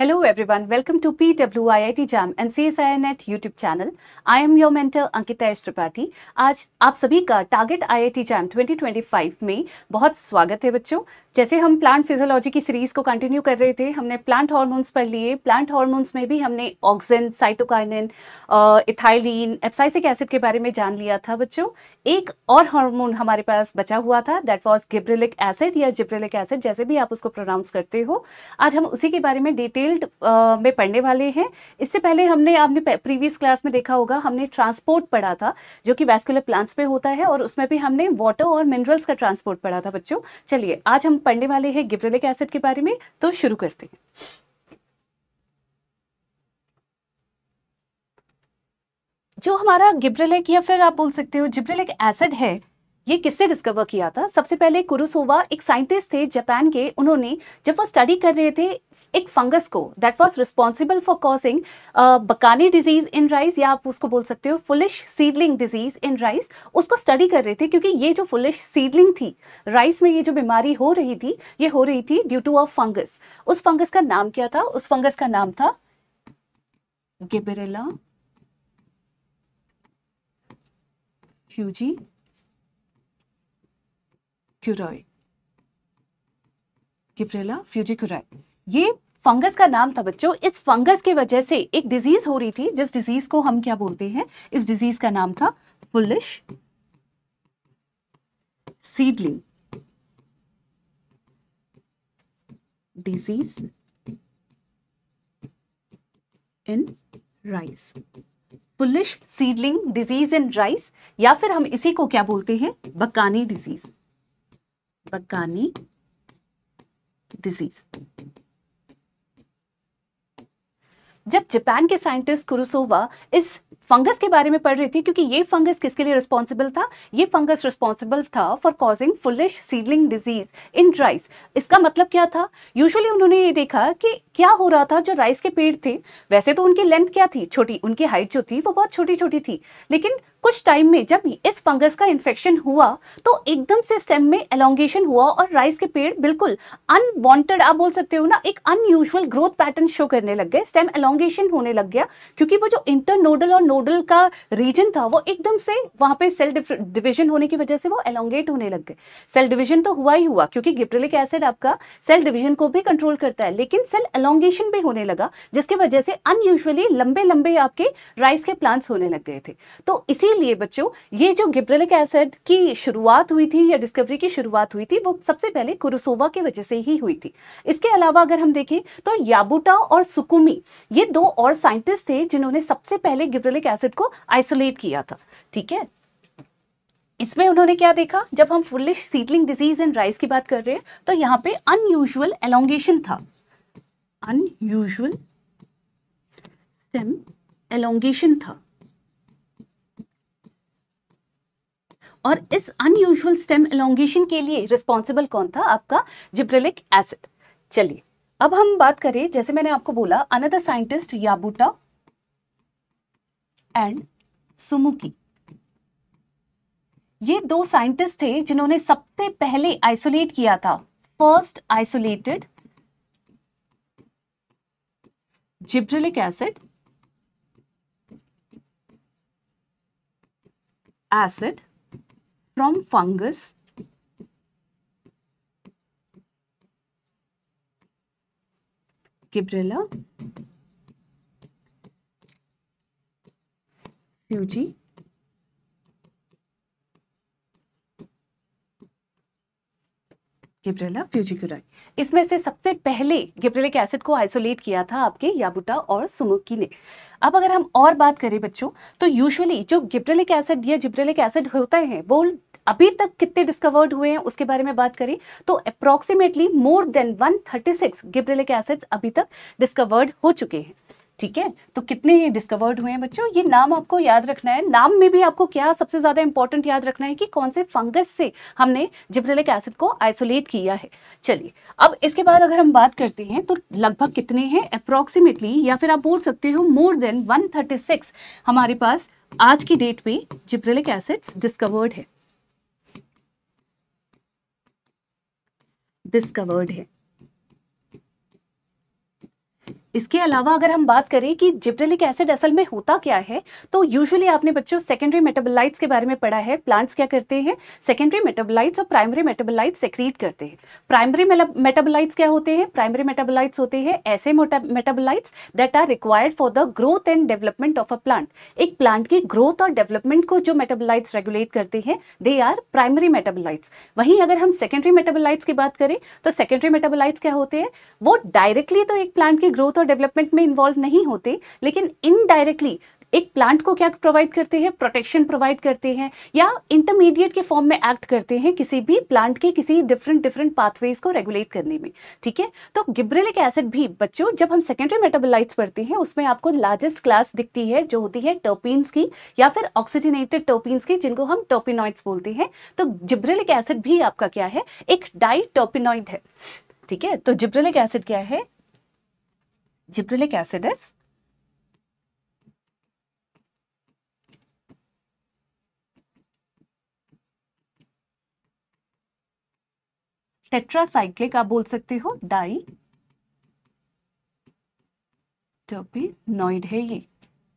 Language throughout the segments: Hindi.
Hello everyone, welcome to PWIIT Jam and CSINet YouTube channel. I am your mentor Ankita S. Tripathi आज आप सभी का टारगेट टी जैम 2025 में बहुत स्वागत है बच्चों जैसे हम प्लांट फिजियोलॉजी की सीरीज को कंटिन्यू कर रहे थे हमने प्लांट हार्मोन्स पर लिए प्लांट हार्मोन्स में भी हमने oxygen cytokinin ethylene abscisic acid के बारे में जान लिया था बच्चों एक और हार्मोन हमारे पास बचा हुआ था दैट वाज गिब्रिलिक एसिड या जिब्रिलिक एसिड जैसे भी आप उसको प्रोनाउंस करते हो आज हम उसी के बारे में डिटेल फील्ड में पढ़ने वाले हैं इससे पहले हमने आपने प्रीवियस क्लास में देखा होगा हमने ट्रांसपोर्ट पढ़ा था जो कि वैस्कुलर प्लांट्स पे होता है और उसमें भी हमने वाटर और मिनरल्स का ट्रांसपोर्ट पढ़ा था बच्चों चलिए आज हम पढ़ने वाले हैं गिब्रेलिक एसिड के बारे में तो शुरू करते हैं जो हमारा गिब्रेलिक या फिर आप बोल सकते हो जिब्रेलिक एसिड है ये किससे डिस्कवर किया था सबसे पहले कुरुसोवा एक साइंटिस्ट थे जापान के उन्होंने जब वो स्टडी कर रहे थे एक फंगस को that was responsible for causing bakanae disease in rice या आप उसको बोल सकते हो foolish seedling disease in rice उसको स्टडी कर रहे थे क्योंकि ये जो फुलिश सीडलिंग थी राइस में ये जो बीमारी हो रही थी ये हो रही थी ड्यू टू अ फंगस उस फंगस का नाम क्या था उस फंगस का नाम था गिबरेला फ्यूजी क्यूरोय गिब्रेला फ्यूजिकुराई ये फंगस का नाम था बच्चों इस फंगस की वजह से एक डिजीज हो रही थी जिस डिजीज को हम क्या बोलते हैं इस डिजीज का नाम था foolish seedling disease in rice foolish seedling disease in rice या फिर हम इसी को क्या बोलते हैं बकानी डिजीज Bakani डिजीज जब जापान के साइंटिस्ट कुरुसोवा इस फंगस के बारे में पढ़ रही थी क्योंकि ये फंगस किसके लिए रिस्पॉन्सिबल था ये फंगस रिस्पॉन्सिबल था for causing foolish seedling disease in rice इसका मतलब क्या था यूजुअली उन्होंने ये देखा कि क्या हो रहा था जो राइस के पेड़ थे वैसे तो उनकी लेंथ क्या थी छोटी उनकी हाइट जो थी वो बहुत छोटी छोटी थी लेकिन कुछ टाइम में जब इस फंगस का इन्फेक्शन हुआ तो एकदम से स्टेम में एलोंगेशन हुआ और राइस के पेड़ बिल्कुल अनवांटेड आप बोल सकते हो ना एक अनयूजुअल ग्रोथ पैटर्न शो करने लग गए स्टेम एलोंगेशन होने लग गया क्योंकि वो जो इंटरनोडल और नोडल का रीजन था वो एकदम से वहाँ पे सेल डिविजन होने की वजह से वो एलोंगेट होने लग गए सेल डिविजन तो हुआ ही हुआ क्योंकि गिप्रिलिक एसिड आपका सेल डिविजन को भी कंट्रोल करता है लेकिन सेल एलोंगेशन भी होने लगा जिसकी वजह से अनयूजली लंबे लंबे आपके राइस के प्लांट्स होने लग गए थे तो इसी इसीलिए बच्चों ये जो गिब्रेलिक एसिड की शुरुआत हुई थी या डिस्कवरी की शुरुआत हुई थी वो सबसे पहले कुरुसोवा की वजह से ही हुई थी इसके अलावा अगर हम देखें तो याबुटा और सुकुमी ये दो और साइंटिस्ट थे जिन्होंने सबसे पहले गिब्रेलिक एसिड को आइसोलेट किया था ठीक है इसमें उन्होंने क्या देखा जब हम foolish seedling disease and rice की बात कर रहे हैं तो यहाँ पे अनयूजल एलोंगेशन था अनयूजल स्टेम एलोंगेशन था और इस अनयूजल स्टेम एलोंगेशन के लिए रिस्पॉन्सिबल कौन था आपका जिब्रेलिक एसिड चलिए अब हम बात करें जैसे मैंने आपको बोला another scientist Yabuta and Sumuki ये दो साइंटिस्ट थे जिन्होंने सबसे पहले आइसोलेट किया था first isolated gibberellic acid acid from fungus Gibrella Fuji Gibberella fujikuroi इसमें से सबसे पहले गिब्रेलिक एसिड को आइसोलेट किया था आपके याबुटा और सुमुकी ने अब अगर हम और बात करें बच्चों तो यूजुअली जो गिब्रेलिक एसिड या जिब्रेलिक एसिड होते हैं वो अभी तक कितने डिस्कवर्ड हुए हैं उसके बारे में बात करें तो approximately more than 136 gibberellic acids अभी तक डिस्कवर्ड हो चुके हैं ठीक है तो कितने डिस्कवर्ड हुए हैं बच्चों ये नाम आपको याद रखना है नाम में भी आपको क्या सबसे ज़्यादा इंपॉर्टेंट याद रखना है कि कौन से फंगस से हमने जिब्रेलिक एसिड को आइसोलेट किया है चलिए अब इसके बाद अगर हम बात करते हैं तो लगभग कितने हैं अप्रोक्सीमेटली या फिर आप बोल सकते हो मोर देन 136 हमारे पास आज की डेट में जिब्रेलिक एसिड्स डिस्कवर्ड है डिस्कवर्ड है इसके अलावा अगर हम बात करें कि जिब्रेलिक एसिड असल में होता क्या है तो यूजुअली आपने बच्चों सेकेंडरी मेटाबोलाइट्स के बारे में पढ़ा है प्लांट्स क्या करते हैं सेकेंडरी मेटाबोलाइट्स और प्राइमरी मेटाबोलाइट्स सेक्रीट करते हैं प्राइमरी मेटाबोलाइट्स क्या होते हैं प्राइमरी मेटाबोलाइट्स होते हैं ऐसे metabolites that are required for the growth and development of a plant एक प्लांट की ग्रोथ और डेवलपमेंट को जो मेटाबोलाइट्स रेगुलेट करते हैं दे आर प्राइमरी मेटाबोलाइट्स वहीं अगर हम सेकेंडरी मेटाबोलाइट्स की बात करें तो सेकेंडरी मेटाबोलाइट्स क्या होते हैं वो डायरेक्टली तो एक प्लांट की ग्रोथ तो डेवलपमेंट में इन्वॉल्व नहीं होते लेकिन इनडायरेक्टली एक प्लांट को क्या प्रोवाइड करते हैं प्रोटेक्शन प्रोवाइड करते हैं या इंटरमीडिएट के फॉर्म में एक्ट करते हैं किसी भी प्लांट के किसी डिफरेंट डिफरेंट पाथवेज को रेगुलेट करने में ठीक है तो गिब्रेलिक एसिड भी बच्चों जब हम सेकेंडरी मेटाबोलाइट्स पढ़ते हैं उसमें आपको लार्जेस्ट क्लास दिखती है जो होती है टर्पीन्स की या फिर ऑक्सीजनेटेड टर्पीन्स की जिनको हम टर्पिनॉइड्स बोलते हैं तो जिब्रेलिक एसिड भी आपका क्या है एक डाई है ठीक है तो जिब्रेलिक एसिड क्या है gibberellic acid is टेट्रासाइक्लिक आप बोल सकते हो डाई टोपिनॉइड है ये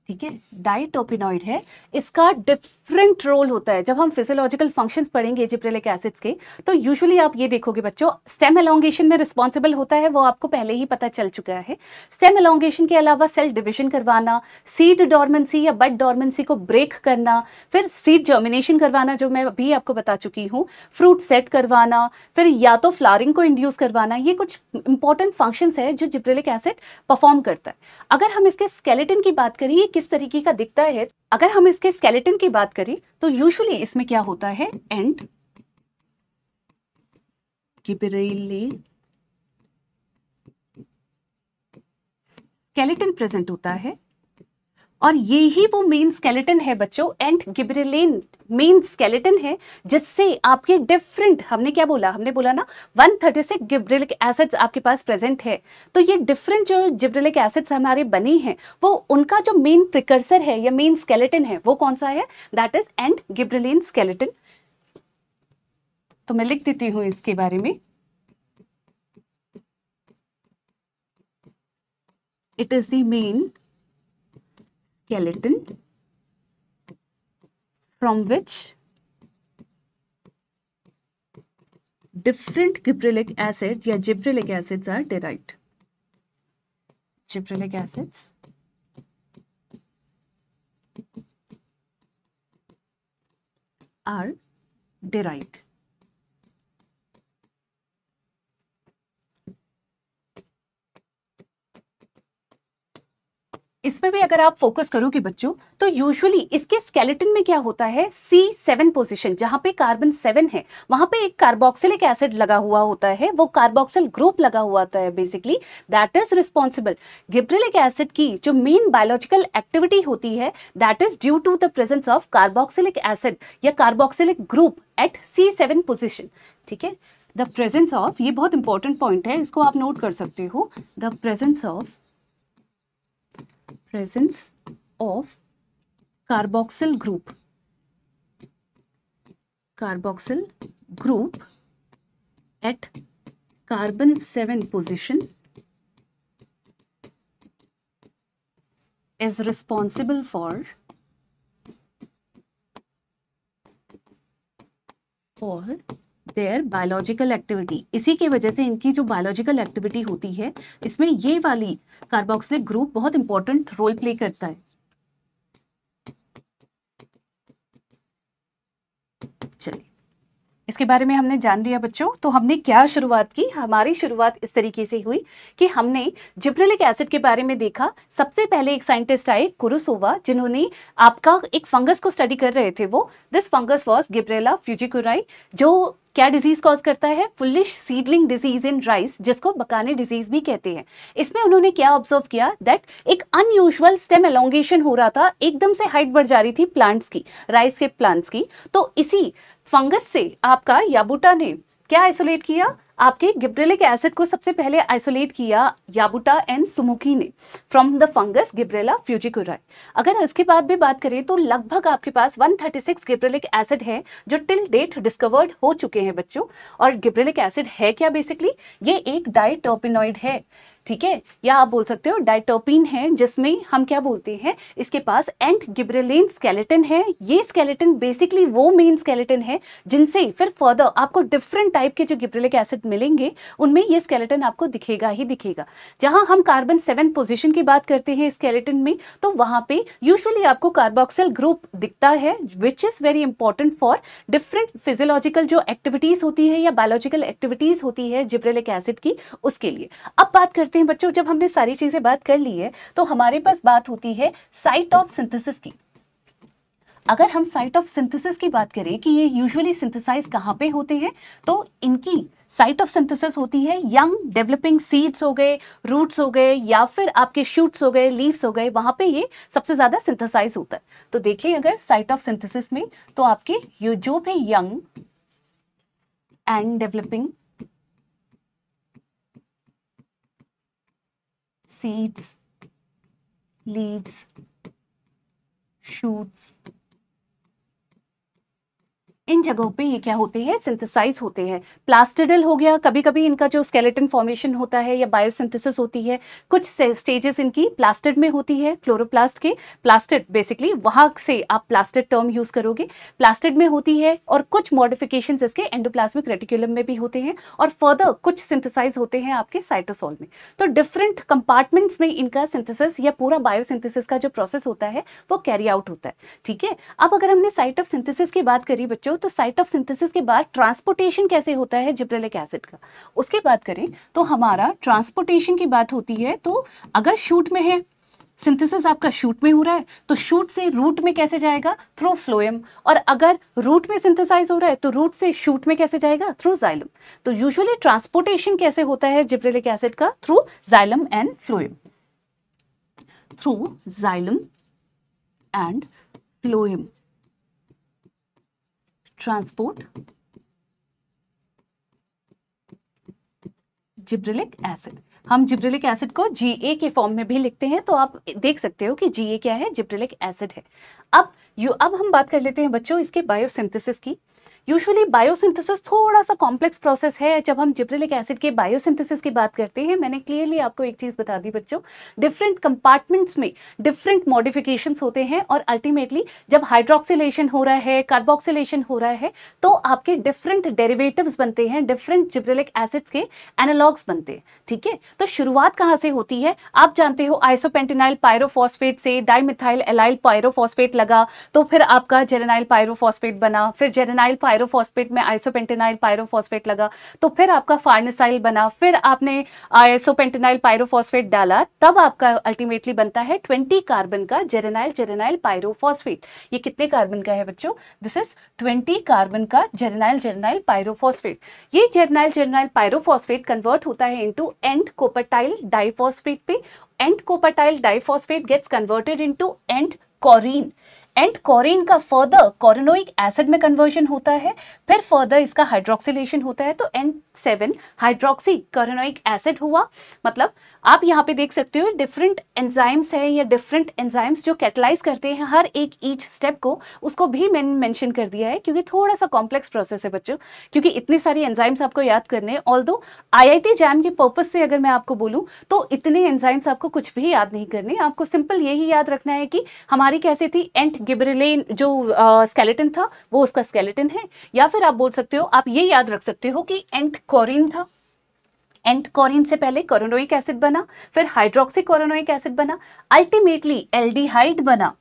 ठीक है डाई टोपिनॉइड है इसका डिफ डिफरेंट रोल होता है जब हम फिजियोलॉजिकल फंक्शंस पढ़ेंगे जिप्रेलिक एसिड्स के तो यूजुअली आप ये देखोगे बच्चों स्टेम एलोंगेशन में रिस्पॉन्सिबल होता है वो आपको पहले ही पता चल चुका है स्टेम एलोंगेशन के अलावा सेल डिविजन करवाना सीड डॉर्मेंसी या बड डॉर्मेंसी को ब्रेक करना फिर सीड जर्मिनेशन करवाना जो मैं अभी आपको बता चुकी हूँ फ्रूट सेट करवाना फिर या तो फ्लारिंग को इंड्यूस करवाना ये कुछ इंपॉर्टेंट फंक्शन है जो जिप्रेलिक एसिड परफॉर्म करता है अगर हम इसके स्केलेटन की बात करें ये किस तरीके का दिखता है अगर हम इसके स्केलेटन की बात बात करें तो यूजुअली इसमें क्या होता है एंड गिबरेली स्केलेटन प्रेजेंट होता है और ये ही वो मेन स्केलेटन है बच्चों एंड गिब्रेलिन मेन स्केलेटन है जिससे आपके डिफरेंट हमने क्या बोला हमने बोला ना 136 गिब्रेलिक एसिड्स आपके पास प्रेजेंट है तो ये डिफरेंट जो जिब्रेलिक एसिड्स हमारे बने हैं वो उनका जो मेन प्रिकर्सर है या मेन स्केलेटन है वो कौन सा है that is and gibberellin skeleton तो मैं लिख देती हूँ इसके बारे में it is the main skeleton from which different gibberellic acid or gibberellic acids are derived gibberellic acids are derived इसमें भी अगर आप फोकस करोगे बच्चों तो यूजुअली इसके स्केलेटन में क्या होता है सी सेवन पोजिशन जहां पे कार्बन सेवन है वहां पे एक कार्बोक्सिलिक एसिड लगा हुआ होता है वो कार्बोक्सिल ग्रुप लगा हुआ होता है basically that is responsible gibberellic acid की जो मेन बायोलॉजिकल एक्टिविटी होती है that is due to the presence of carboxylic acid या carboxylic group at C seven position ठीक है द प्रेजेंस ऑफ ये बहुत इंपॉर्टेंट पॉइंट है इसको आप नोट कर सकते हो the presence of presence of carboxyl group carboxyl group at carbon 7 position is responsible for for their biological activity इसी के वजह से इनकी जो बायोलॉजिकल एक्टिविटी होती है इसमें ये वाली कार्बोक्सिल ग्रुप बहुत इंपॉर्टेंट रोल प्ले करता है चलिए इसके बारे में हमने जान लिया बच्चों तो हमने क्या शुरुआत की हमारी शुरुआत इस तरीके से हुई कि हमने जिब्रेलिक एसिड के बारे में देखा सबसे पहले एक साइंटिस्ट आए कुरुसोवा जिन्होंने आपका एक फंगस को स्टडी कर रहे थे वो this fungus was Gibberella fujikuroi जो क्या डिजीज कॉज करता है foolish seedling disease in rice जिसको बकाने डिजीज भी कहते हैं इसमें उन्होंने क्या ऑब्जर्व किया दैट एक अनयूजल स्टेम एलोंगेशन हो रहा था एकदम से हाइट बढ़ जा रही थी प्लांट्स की राइस के प्लांट्स की तो इसी फंगस से आपका याबुटा ने क्या आइसोलेट किया आपके गिब्रेलिक एसिड को सबसे पहले आइसोलेट किया याबुटा एंड सुमुकी ने from the fungus Gibberella fujikuroi अगर उसके बाद भी बात करें तो लगभग आपके पास 136 थर्टी सिक्स गिब्रेलिक एसिड है जो टिल डेट डिस्कवर्ड हो चुके हैं बच्चों और गिब्रेलिक एसिड है क्या बेसिकली ये एक डाइटोपिनॉइड है ठीक है या आप बोल सकते हो डाइटोपिन है जिसमें हम क्या बोलते हैं इसके पास एंट गिब्रेलिन स्केलेटन है ये स्केलेटन बेसिकली वो मेन स्केलेटन है जिनसे फिर फर्दर आपको डिफरेंट टाइप के जो गिब्रेलिक एसिड मिलेंगे उनमें ये स्केलेटन आपको दिखेगा ही दिखेगा जहां हम कार्बन सेवन पोजिशन की बात करते हैं स्केलेटन में तो वहां पे यूजली आपको कार्बोक्सल ग्रुप दिखता है which is very important for different physiological जो एक्टिविटीज़ होती है या बायोलॉजिकल एक्टिविटीज़ होती है जिब्रेलिक एसिड की उसके लिए अब बात करते सकते हैं बच्चों जब हमने सारी चीजें बात कर ली है तो हमारे पास बात होती है साइट ऑफ सिंथेसिस की अगर हम साइट ऑफ सिंथेसिस की बात करें कि ये यूजुअली सिंथेसाइज कहाँ पे होते हैं तो इनकी साइट ऑफ सिंथेसिस होती है यंग डेवलपिंग सीड्स हो गए रूट्स हो गए या फिर आपके शूट्स हो गए लीव्स हो गए वहाँ पे ये सबसे ज़्यादा सिंथेसाइज होता है तो देखिए अगर साइट ऑफ सिंथेसिस में तो आपके जो भी young and developing seeds, leaves, shoots, इन जगहों पे ये क्या होते हैं सिंथेसाइज होते हैं प्लास्टिडल हो गया कभी कभी इनका जो स्केलेटन फॉर्मेशन होता है या बायोसिंथेसिस होती है कुछ स्टेजेस इनकी प्लास्टिड में होती है क्लोरोप्लास्ट के प्लास्टिड बेसिकली वहां से आप प्लास्टिड टर्म यूज करोगे प्लास्टिड में होती है और कुछ मॉडिफिकेशन इसके एंडोप्लास्मिक रेटिकुलम में भी होते हैं और फर्दर कुछ सिंथेसाइज होते हैं आपके साइटोसोल में तो डिफरेंट कंपार्टमेंट्स में इनका सिंथेसिस या पूरा बायोसिंथेसिस का जो प्रोसेस होता है वो कैरी आउट होता है ठीक है अब अगर हमने साइट ऑफ सिंथेसिस की बात करी बच्चों हो तो साइट ऑफ सिंथेसिस के बाद ट्रांसपोर्टेशन कैसे होता है जिब्रेलिक एसिड का उसके बात करें तो हमारा ट्रांसपोर्टेशन की बात होती है तो अगर शूट में है सिंथेसिस आपका शूट में हो रहा है तो शूट से रूट में कैसे जाएगा थ्रू फ्लोएम और अगर रूट में सिंथेसाइज हो रहा है तो रूट से शूट में कैसे जाएगा थ्रू जाइलम तो यूजुअली ट्रांसपोर्टेशन कैसे होता है जिब्रेलिक एसिड का through xylem and phloem through xylem and phloem transport gibberellic acid हम जिब्रिलिक एसिड को जी के फॉर्म में भी लिखते हैं तो आप देख सकते हो कि जी क्या है जिब्रिलिक एसिड है अब यू अब हम बात कर लेते हैं बच्चों इसके बायोसिंथेसिस की यूजुअली बायोसिंथेसिस थोड़ा सा कॉम्प्लेक्स प्रोसेस है जब हम जिब्रेलिक एसिड के बायोसिंथेसिस की बात करते हैं मैंने क्लियरली आपको एक चीज़ बता दी बच्चों डिफरेंट कंपार्टमेंट्स में डिफरेंट मॉडिफिकेशंस होते हैं और अल्टीमेटली जब हाइड्रोक्सीलेशन हो रहा है कार्बोक्सीलेशन हो रहा है तो आपके डिफरेंट डेरिवेटिव बनते हैं डिफरेंट जिब्रेलिक एसिड्स के एनालॉग्स बनते हैं ठीक है तो शुरुआत कहाँ से होती है आप जानते हो आइसोपेंटेनाइल पायरोफॉस्फेट से डाइमिथाइल एलाइल पायरोफॉस्फेट लगा तो फिर आपका जेरेनाइल पायरोफॉस्फेट बना फिर जेरेनाइल पायरोफॉस्फेट में आइसोपेंटेनाइल पायरोफॉस्फेट लगा तो फिर आपका फार्नेसाइल बना फिर आपने आइसोपेंटेनाइल पायरोफॉस्फेट डाला तब आपका अल्टीमेटली बनता है ट्वेंटी कार्बन का जेरेनाइल जेरेनाइल पायरोफॉस्फेट ये कितने कार्बन का है बच्चों दिस इज ट्वेंटी कार्बन का जेरेनाइल जेरेनाइल पायरोफॉस्फेट ये जेरेनाइल जेरेनाइल पायरोफॉस्फेट कन्वर्ट होता है इंटू एंड कोपरटाइल डाइफॉस्फेट पे ent copalyl diphosphate gets converted into ent kaurene ent kaurene का फर्दर कॉरिनोइक एसिड में कन्वर्जन होता है फिर फर्दर इसका हाइड्रोक्सिलेशन होता है तो ent seven hydroxy kaurenoic acid हुआ मतलब आप यहाँ पे देख सकते हो डिफरेंट एंजाइम्स हैं या डिफरेंट एंजाइम्स जो कैटलाइज करते हैं हर एक ईच स्टेप को उसको भी मैंने मेंशन कर दिया है क्योंकि थोड़ा सा कॉम्प्लेक्स प्रोसेस है बच्चों क्योंकि इतने सारे एंजाइम्स आपको याद करने हैं ऑल दो आई जैम के पर्पज से अगर मैं आपको बोलूँ तो इतने एंजाइम्स आपको कुछ भी याद नहीं करने आपको सिंपल यही याद रखना है कि हमारी कैसे थी एंट गिब्रिलेन जो स्केलेटन था वो उसका स्केलेटन है या फिर आप बोल सकते हो आप ये याद रख सकते हो कि एंट कोरिन था एंड कोरिन से पहले कोरोनोइक एसिड बना फिर हाइड्रोक्सी कोरोनोइक एसिड बना अल्टीमेटली एल्डिहाइड बना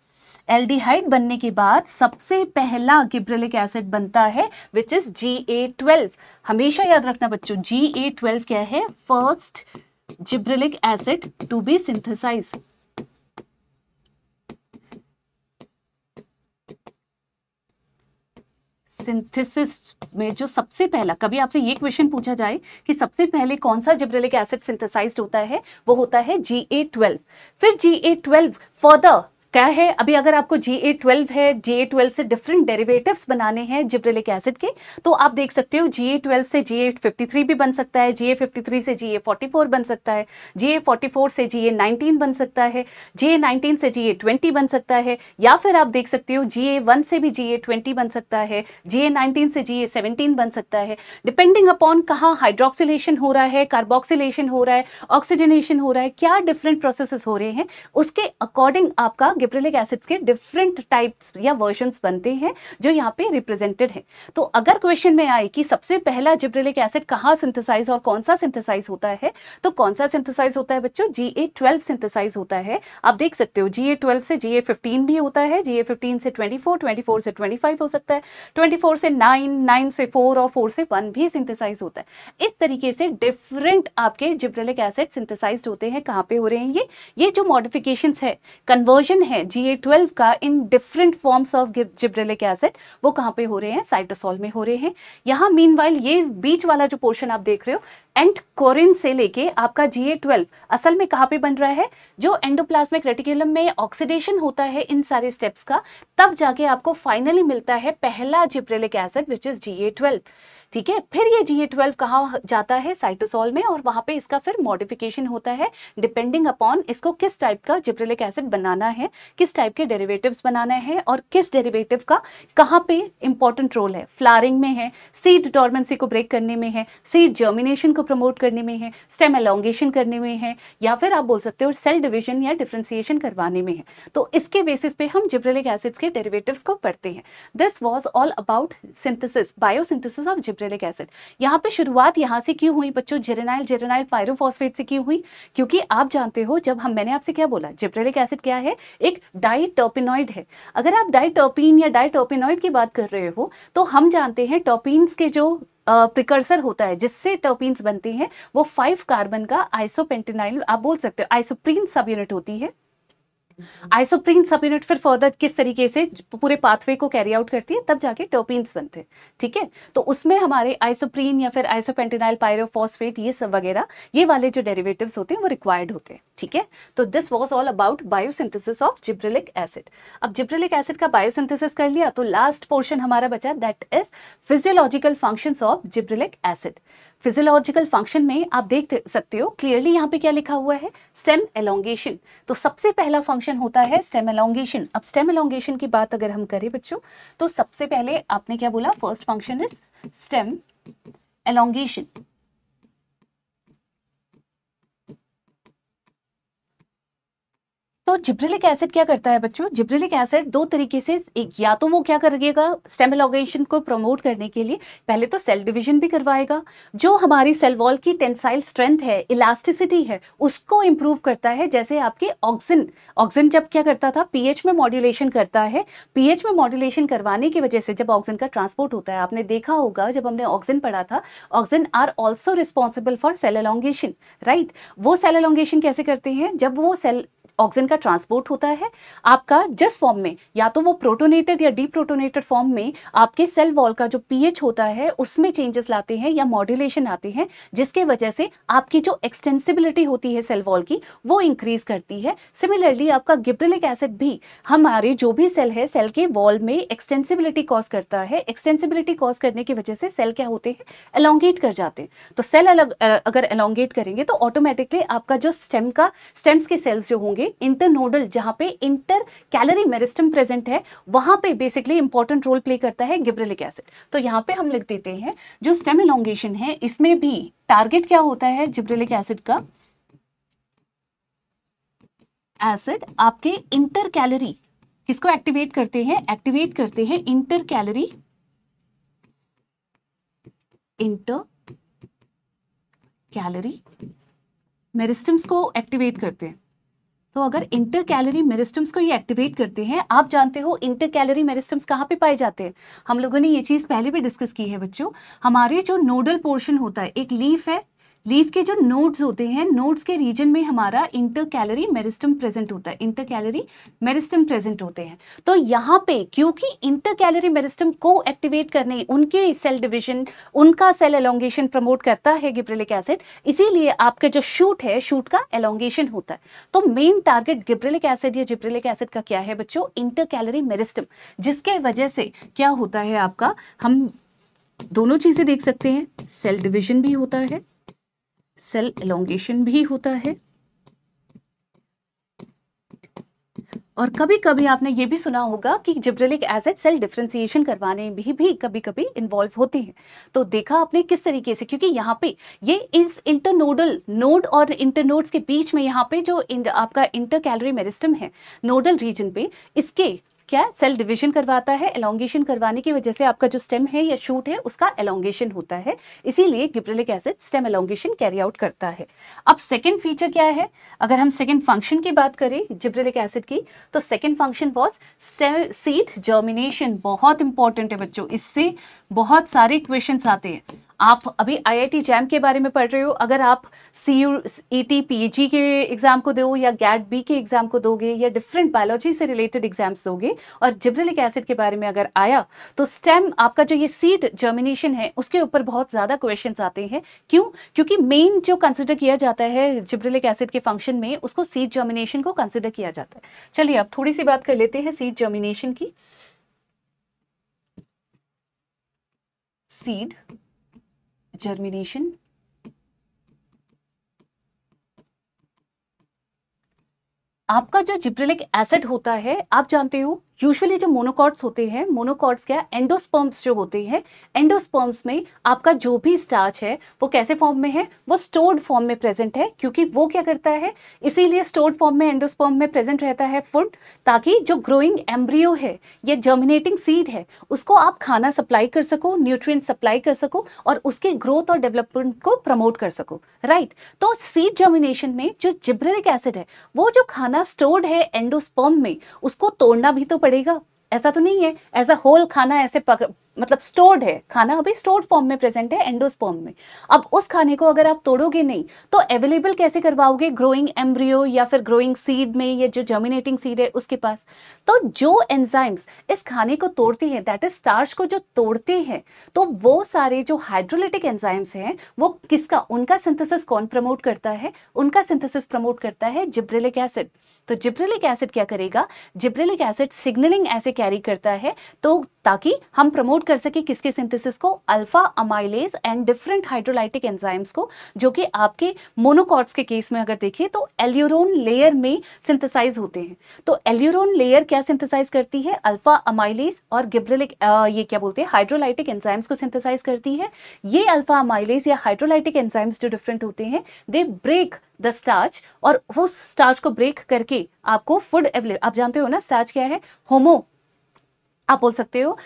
एल्डिहाइड बनने के बाद सबसे पहला गिब्रेलिक एसिड बनता है which is G A twelve हमेशा याद रखना बच्चों जी ए ट्वेल्व क्या है first gibberellic acid to be synthesize synthesis में जो सबसे पहला कभी आपसे ये क्वेश्चन पूछा जाए कि सबसे पहले कौन सा जिब्रेलिक एसिड सिंथेसाइज्ड होता है वो होता है जी ए ट्वेल्व फिर जी ए ट्वेल्व फर्दर क्या है अभी अगर आपको जी ए ट्वेल्व है जी ए ट्वेल्व से डिफरेंट डेरिवेटिव्स बनाने हैं जिब्रेलिक एसिड के तो आप देख सकते हो जी ए ट्वेल्व से जी ए फिफ्टी थ्री भी बन सकता है जी ए फिफ्टी थ्री से जी ए फोर्टी फोर बन सकता है जी ए फोर्टी फोर से जी ए नाइनटीन बन सकता है जी ए नाइनटीन से जी ए ट्वेंटी बन सकता है या फिर आप देख सकते हो जी ए वन से भी जी ए ट्वेंटी बन सकता है जी ए नाइनटीन से जी ए सेवनटीन बन सकता है डिपेंडिंग अपॉन कहाँ हाइड्रोक्सीलेशन हो रहा है कार्बोक्सीलेशन हो रहा है ऑक्सीजनेशन हो रहा है क्या डिफरेंट प्रोसेस हो रहे हैं उसके अकॉर्डिंग आपका गिब्रेलिक एसिड्स के डिफरेंट टाइप्स या वर्जन बनते हैं जो यहाँ पे रिप्रेजेंटेड है तो अगर क्वेश्चन में आए कि सबसे पहला जिब्रेलिक एसिड कहाँ सिंथेसाइज और कौन सा सिंथेसाइज होता है तो कौन सा सिंथेसाइज होता है बच्चों जी ए ट्वेल्व सिंथेसाइज होता है आप देख सकते हो जी ए ट्वेल्व से जी ए फिफ्टीन भी होता है जी ए फिफ्टीन से ट्वेंटी फोर ट्वेंटी फोर से ट्वेंटी फाइव हो सकता है ट्वेंटी फोर से नाइन नाइन से फोर और फोर से वन भी सिंथेसाइज होता है इस तरीके से डिफरेंट आपके जिब्रेलिक एसिड सिंथेसाइज होते हैं कहाँ पे हो रहे हैं ये ये जो मॉडिफिकेशन है कन्वर्जन हैं जी ए ट्वेल्व का in different forms of gibberellic acid वो कहाँ पे हो रहे हैं साइटोसॉल में हो रहे हैं यहाँ मीन ये बीच वाला जो पोर्शन आप देख रहे हो एंड कोरिन से लेके आपका जी ए ट्वेल्व असल में कहाँ पे बन रहा है जो एंडोप्लाज्मिक रेटिकुलम में ऑक्सीडेशन होता है इन सारे स्टेप्स का तब जाके आपको फाइनली मिलता है पहला gibberellic acid which is G A twelve ठीक है फिर ये जी ए ट्वेल्व कहा जाता है साइटोसॉल में और वहां पे इसका फिर मॉडिफिकेशन होता है डिपेंडिंग अपॉन इसको किस टाइप का जिप्रिलिक एसिड बनाना है किस टाइप के डेरिवेटिव्स बनाना है और किस डेरिवेटिव का कहाँ पे इंपॉर्टेंट रोल है फ्लारिंग में है सीड डॉर्मेंसी को ब्रेक करने में है सीड जर्मिनेशन को प्रमोट करने में है स्टेम एलोंगेशन करने में है या फिर आप बोल सकते हो सेल डिविजन या डिफ्रेंसिएशन करवाने में है तो इसके बेसिस पे हम जिब्रेलिक एसिड्स के डेरेवेटिव को पढ़ते हैं this was all about synthesis biosynthesis of gibberellic साइक्रिलिक एसिड यहाँ पे शुरुआत यहाँ से क्यों हुई बच्चों जेरेनाइल जेरेनाइल पायरोफॉस्फेट से क्यों हुई क्योंकि आप जानते हो जब हम मैंने आपसे क्या बोला जिप्रेलिक एसिड क्या है एक डाइटोपिनॉइड है अगर आप डाइटोपिन या डाइटोपिनॉइड की बात कर रहे हो तो हम जानते हैं टॉपिन्स के जो प्रिकर्सर uh, होता है जिससे टोपिन बनती हैं वो फाइव कार्बन का आइसोपेंटेनाइल आप बोल सकते हो आइसोप्रीन सब यूनिट होती है आइसोप्रीन सब यूनिट फिर फर्दर किस तरीके से पूरे पाथवे को कैरी आउट करती है तब जाके टोपिन बनते हैं ठीक है तो उसमें हमारे आइसोप्रीन या फिर आइसोपेंटेनाइल पायरोफॉस्फेट ये सब वगैरह ये वाले जो डेरिवेटिव्स होते हैं वो रिक्वायर्ड होते हैं ठीक है तो this was all about biosynthesis of gibberellic acid अब जिब्रिलिक एसिड का बायोसिंथेसिस कर लिया तो लास्ट पोर्शन हमारा बचा that is physiological function of gibberellic acid physiological function में आप देख सकते हो क्लियरली यहाँ पे क्या लिखा हुआ है स्टेम एलोंगेशन तो सबसे पहला फंक्शन होता है स्टेम एलोंगेशन अब स्टेम एलोंगेशन की बात अगर हम करें बच्चों तो सबसे पहले आपने क्या बोला first function is stem elongation तो जिब्रिलिक एसिड क्या करता है बच्चों जिब्रिलिक एसिड दो तरीके से एक या तो वो क्या करेगा स्टेम को प्रमोट करने के लिए पहले तो सेल डिवीजन भी करवाएगा जो हमारी सेल वॉल की टेंसाइल स्ट्रेंथ है इलास्टिसिटी है उसको इम्प्रूव करता है जैसे आपके ऑक्सीजन ऑक्सीजन जब क्या करता था पीएच में मॉड्यूलेशन करता है पीएच में मॉड्यूलेशन करवाने की वजह से जब ऑक्सीजन का ट्रांसपोर्ट होता है आपने देखा होगा जब हमने ऑक्सीजन पढ़ा था auxins are also responsible for cell elongation right वो सेल एलोंगेशन कैसे करते हैं जब वो सेल ऑक्सीजन का ट्रांसपोर्ट होता है आपका जस्ट फॉर्म में या तो वो प्रोटोनेटेड या डी प्रोटोनेटेड फॉर्म में आपके सेल वॉल का जो पीएच होता है उसमें चेंजेस लाते हैं या मॉड्यूलेशन आते हैं जिसके वजह से आपकी जो एक्सटेंसिबिलिटी होती है सेल वॉल की वो इंक्रीज करती है सिमिलरली आपका गिब्रेलिक एसिड भी हमारे जो भी सेल है सेल के वॉल में एक्सटेंसिबिलिटी कॉज करता है एक्सटेंसिबिलिटी कॉज करने की वजह से सेल क्या होते हैं एलोंगेट कर जाते हैं तो सेल अलग अगर एलोंगेट करेंगे तो ऑटोमेटिकली आपका जो स्टेम का स्टेम्स के सेल्स जो होंगे इंटरनोडल जहां पे इंटर कैलरी मेरिस्टम प्रेजेंट है वहां पे बेसिकली इंपॉर्टेंट रोल प्ले करता है गिब्रेलिक एसिड तो यहाँ पे हम लिख देते हैं जो स्टेम इलांगेशन है इसमें भी टारगेट क्या होता है जिब्रेलिक एसिड का एसिड आपके इंटर कैलरी किसको एक्टिवेट करते हैं एक्टिवेट करते हैं intercalary intercalary meristems को एक्टिवेट करते हैं तो अगर इंटर कैलरी मेरिस्टम्स को ये एक्टिवेट करते हैं आप जानते हो इंटर कैलरी मेरिस्टम्स कहाँ पे पाए जाते हैं हम लोगों ने ये चीज़ पहले भी डिस्कस की है बच्चों हमारे जो नोडल पोर्शन होता है एक लीफ है लीफ के जो नोड्स होते हैं नोड्स के रीजन में हमारा इंटर कैलरी मेरिस्टम प्रेजेंट होता है इंटर कैलरी मेरिस्टम प्रेजेंट होते हैं तो यहाँ पे क्योंकि इंटर कैलरी मेरिस्टम को एक्टिवेट करने उनके सेल डिविजन उनका सेल एलोंगेशन प्रमोट करता है गिब्रेलिक एसिड इसीलिए आपका जो शूट है शूट का एलोंगेशन होता है तो मेन टारगेट गिब्रेलिक एसिड या जिब्रेलिक एसिड का क्या है बच्चों इंटर कैलरी मेरिस्टम जिसके वजह से क्या होता है आपका हम दोनों चीज़ें देख सकते हैं सेल डिविजन भी होता है सेल एलोंगेशन भी होता है और कभी कभी आपने ये भी सुना होगा कि जिब्रेलिक एसिड सेल डिफ्रेंसिएशन करवाने में भी, भी कभी कभी इन्वॉल्व होते हैं तो देखा आपने किस तरीके से क्योंकि यहाँ पे ये इस इंटरनोडल नोड और इंटरनोड्स के बीच में यहाँ पे जो इन, आपका इंटर कैलोरी मेरिस्टम है नोडल रीजन पे इसके क्या सेल डिवीजन करवाता है एलोंगेशन करवाने की वजह से आपका जो स्टेम है या शूट है उसका एलोंगेशन होता है इसीलिए gibberellic acid stem elongation carry out करता है अब सेकेंड फीचर क्या है अगर हम सेकेंड फंक्शन की बात करें जिब्रेलिक एसिड की तो second function was seed germination बहुत इंपॉर्टेंट है बच्चों इससे बहुत सारे क्वेश्चन आते हैं आप अभी आईआईटी जैम के बारे में पढ़ रहे हो अगर आप C U E T P के एग्ज़ाम को दो या गैट बी के एग्ज़ाम को दोगे या डिफरेंट बायोलॉजी से रिलेटेड एग्ज़ाम्स दोगे और जिब्रेलिक एसिड के बारे में अगर आया तो स्टेम आपका जो ये सीड जर्मिनेशन है उसके ऊपर बहुत ज़्यादा क्वेश्चन आते हैं क्यों क्योंकि मेन जो कंसिडर किया जाता है जिब्रेलिक एसिड के फंक्शन में उसको सीड जर्मिनेशन को कंसिडर किया जाता है चलिए अब थोड़ी सी बात कर लेते हैं सीड जर्मिनेशन की सीड germination आपका जो जिब्रेलिक एसिड होता है आप जानते हो यूजुअली जो मोनोकॉड्स होते हैं मोनोकॉड्स क्या एंडोस्पर्म्स जो होते हैं एंडोस्पर्म्स में आपका जो भी स्टार्च है वो कैसे फॉर्म में है वो स्टोर्ड फॉर्म में प्रेजेंट है क्योंकि वो क्या करता है इसीलिए स्टोर्ड फॉर्म में एंडोस्पर्म में प्रेजेंट रहता है फूड ताकि जो ग्रोइंग एम्ब्रियो है या जर्मिनेटिंग सीड है उसको आप खाना सप्लाई कर सको न्यूट्रिय सप्लाई कर सको और उसके ग्रोथ और डेवलपमेंट को प्रमोट कर सको राइट right? तो सीड जर्मिनेशन में जो जिब्रेलिक एसिड है वो जो खाना स्टोर्ड है एंडोस्पर्म में उसको तोड़ना भी तो पड़ेगा पड़ेगा ऐसा तो नहीं है एज अ होल खाना ऐसे मतलब स्टोर्ड है खाना अभी स्टोर्ड फॉर्म में प्रेजेंट है एंडोस्पर्म में अब उस खाने को अगर आप तोड़ोगे नहीं तो अवेलेबल कैसे करवाओगे ग्रोइंग एम्ब्रियो या फिर ग्रोइंग सीड में ये जो जर्मिनेटिंग सीड है उसके पास तो जो एंजाइम्स इस खाने को तोड़ती हैं दैट इज स्टार्च को जो तोड़ती है तो वो सारे जो हाइड्रोलिटिक एंजाइम्स हैं वो किसका उनका सिंथेसिस कौन प्रमोट करता है उनका सिंथेसिस प्रमोट करता है जिब्रेलिक एसिड तो जिब्रेलिक एसिड क्या करेगा जिब्रेलिक एसिड सिग्नलिंग ऐसे कैरी करता है तो ताकि हम प्रमोट कर सके किसके सिंथेसिस को alpha amylase and different hydrolytic enzymes को जो कि आपके मोनोकॉर्ड्स के केस में अगर देखें तो एल्यूरोन लेयर में सिंथेसाइज होते हैं तो एल्यूरोन लेयर क्या सिंथेसाइज करती है अल्फा अमाइलेज और गिब्रेलिक ये क्या बोलते हैं हाइड्रोलाइटिक एंजाइम्स को सिंथेसाइज करती है ये अल्फा अमाइलेज या हाइड्रोलाइटिक एंजाइम्स जो डिफरेंट होते हैं दे ब्रेक द स्टार्च और उस स्टार्च को ब्रेक करके आपको फूड एवले आप जानते हो ना स्टार्च क्या है होमो आप बोल सकते हो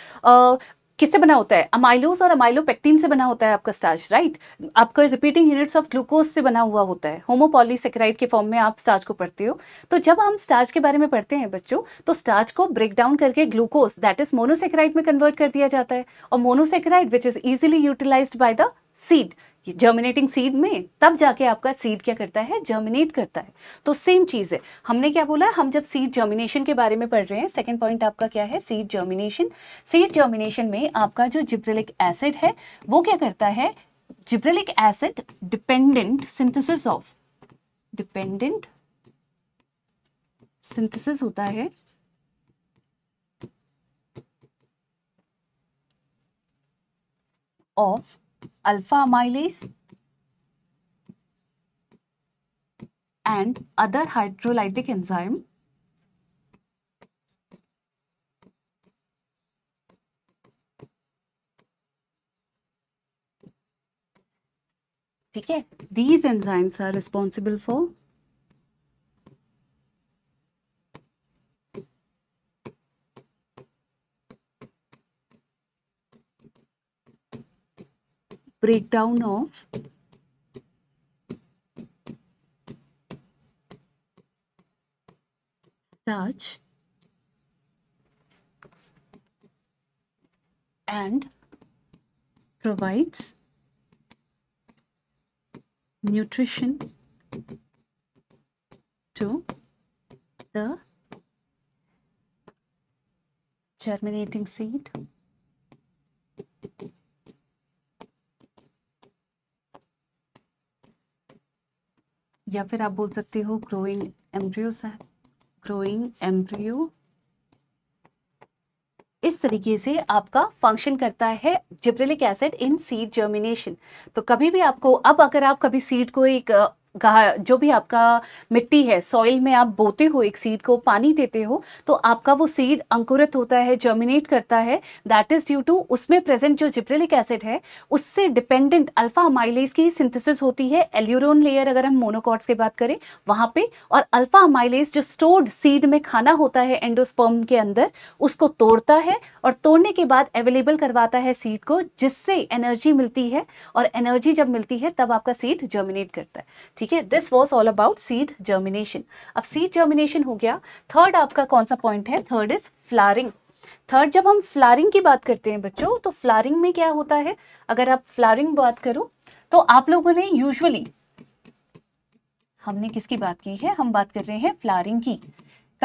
किससे बना होता है अमाइलोस और अमाइलोपेक्टिन से बना होता है आपका स्टार्च राइट आपका रिपीटिंग यूनिट्स ऑफ ग्लूकोज से बना हुआ होता है होमोपोलीसेक्राइड के फॉर्म में आप स्टार्च को पढ़ते हो तो जब हम स्टार्च के बारे में पढ़ते हैं बच्चों तो स्टार्च को ब्रेक डाउन करके ग्लूकोज दैट इज मोनोसेक्राइड में कन्वर्ट कर दिया जाता है और monosaccharide which is easily utilize by the seed germinating seed में तब जाके आपका सीड क्या करता है जर्मिनेट करता है तो सेम चीज़ है हमने क्या बोला हम जब सीड जर्मिनेशन के बारे में पढ़ रहे हैं सेकंड पॉइंट आपका क्या है सीड जर्मिनेशन सीड जर्मिनेशन में आपका जो जिब्रेलिक एसिड है वो क्या करता है gibberellic acid dependent synthesis of dependent synthesis होता है of alpha amylase and other hydrolytic enzyme These enzymes are responsible for breakdown of such and provides nutrition to the germinating seed. या फिर आप बोल सकते हो ग्रोइंग एम्ब्रियो साहब ग्रोइंग एम्ब्रियो इस तरीके से आपका फंक्शन करता है gibberellic acid in seed germination तो कभी भी आपको अब अगर आप कभी सीड को एक जो भी आपका मिट्टी है सॉइल में आप बोते हो एक सीड को पानी देते हो तो आपका वो सीड अंकुरित होता है जर्मिनेट करता है दैट इज ड्यू टू उसमें प्रेजेंट जो जिप्रेलिक एसिड है उससे डिपेंडेंट अल्फा अमाइलेज की सिंथेसिस होती है एल्यूरोन लेयर अगर हम मोनोकॉट्स की बात करें वहां पे और अल्फा अमाइलेज जो स्टोर्ड सीड में खाना होता है एंडोस्पर्म के अंदर उसको तोड़ता है और तोड़ने के बाद अवेलेबल करवाता है सीड को जिससे एनर्जी मिलती है और एनर्जी जब मिलती है तब आपका सीड जर्मिनेट करता है ठीक ठीक है this was all about seed germination अब सीड जर्मिनेशन हो गया थर्ड आपका कौन सा पॉइंट है थर्ड इज फ्लारिंग थर्ड जब हम फ्लारिंग की बात करते हैं बच्चों तो फ्लारिंग में क्या होता है अगर आप फ्लारिंग बात करो तो आप लोगों ने यूजली हमने किसकी बात की है हम बात कर रहे हैं फ्लारिंग की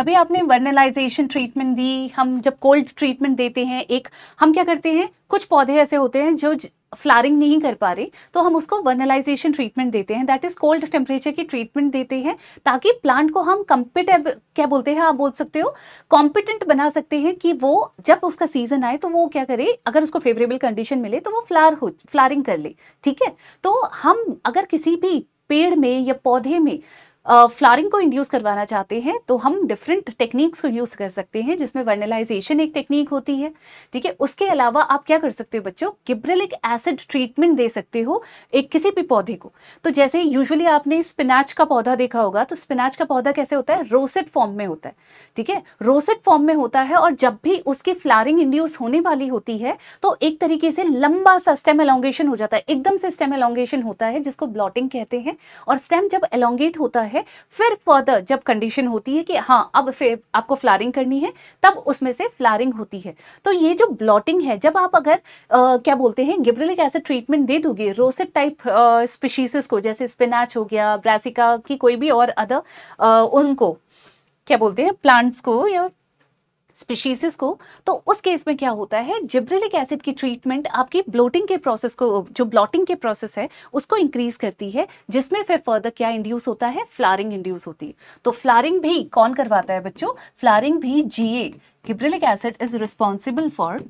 कभी आपने वर्नलाइजेशन ट्रीटमेंट दी हम जब कोल्ड ट्रीटमेंट देते हैं एक हम क्या करते हैं कुछ पौधे ऐसे होते हैं जो फ्लारिंग नहीं कर पा रहे तो हम उसको वर्नलाइजेशन ट्रीटमेंट देते हैं दैट इज कोल्ड टेम्परेचर की ट्रीटमेंट देते हैं ताकि प्लांट को हम कम्पिटेब क्या बोलते हैं आप बोल सकते हो कॉम्पिटेंट बना सकते हैं कि वो जब उसका सीजन आए तो वो क्या करे अगर उसको फेवरेबल कंडीशन मिले तो वो फ्लार हो फ्लारिंग कर ले ठीक है तो हम अगर किसी भी पेड़ में या पौधे में फ्लारिंग uh, को इंड्यूस करवाना चाहते हैं तो हम डिफरेंट टेक्निक्स को यूज़ कर सकते हैं जिसमें वर्नलाइजेशन एक टेक्निक होती है ठीक है उसके अलावा आप क्या कर सकते हो बच्चों गिब्रेलिक एसिड ट्रीटमेंट दे सकते हो एक किसी भी पौधे को तो जैसे यूजुअली आपने स्पिनाच का पौधा देखा होगा तो स्पिनाच का पौधा कैसे होता है रोसेट फॉर्म में होता है ठीक है रोसेट फॉर्म में होता है और जब भी उसकी फ्लारिंग इंड्यूस होने वाली होती है तो एक तरीके से लंबा सा स्टेम एलोंगेशन हो जाता है एकदम से स्टेम एलोंगेशन होता है जिसको ब्लॉटिंग कहते हैं और स्टेम जब एलोंगेट होता है है फिर फर्दर जब कंडीशन होती है कि हाँ अब आपको फ्लारिंग करनी है तब उसमें से फ्लारिंग होती है तो ये जो ब्लॉटिंग है जब आप अगर आ, क्या बोलते हैं गिब्रेलिक एसिड ट्रीटमेंट दे दोगे रोसेट टाइप स्पीशीज को जैसे स्पिनाच हो गया ब्रासिका की कोई भी और अदर उनको क्या बोलते हैं प्लांट्स को या स्पीशीज को तो उस केस में क्या होता है जिब्रेलिक एसिड की ट्रीटमेंट आपकी ब्लोटिंग के प्रोसेस को जो ब्लॉटिंग के प्रोसेस है उसको इंक्रीज करती है जिसमें फिर फर्दर क्या इंड्यूस होता है फ्लारिंग इंड्यूस होती है तो फ्लारिंग भी कौन करवाता है बच्चों फ्लारिंग भी G A gibberellic acid is responsible for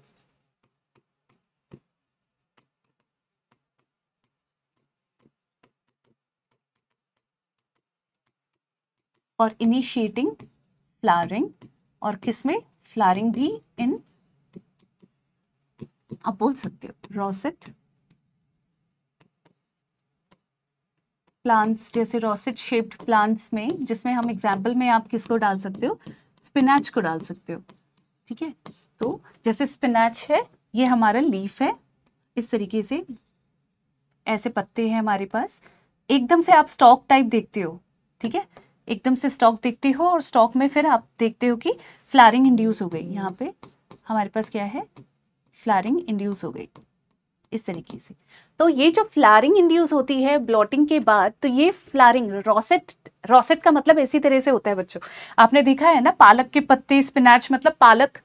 और इनिशिएटिंग फ्लारिंग और किसमें फ्लारिंग भी इन आप बोल सकते हो रॉसेट प्लांट्स जैसे रॉसेट शेप्ड प्लांट्स में जिसमें हम एग्जाम्पल में आप किसको डाल सकते हो स्पिनैच को डाल सकते हो ठीक है तो जैसे स्पिनैच है ये हमारा लीफ है इस तरीके से ऐसे पत्ते हैं हमारे पास एकदम से आप स्टॉक टाइप देखते हो ठीक है एकदम से स्टॉक देखते हो और स्टॉक में फिर आप देखते हो कि फ्लारिंग इंड्यूस हो गई यहाँ पे हमारे पास क्या है फ्लारिंग इंड्यूस हो गई इस तरीके से तो ये जो फ्लारिंग इंड्यूस होती है ब्लॉटिंग के बाद तो ये फ्लारिंग रोसेट रोसेट का मतलब इसी तरह से होता है बच्चों आपने देखा है ना पालक के पत्ते स्पिनाच मतलब पालक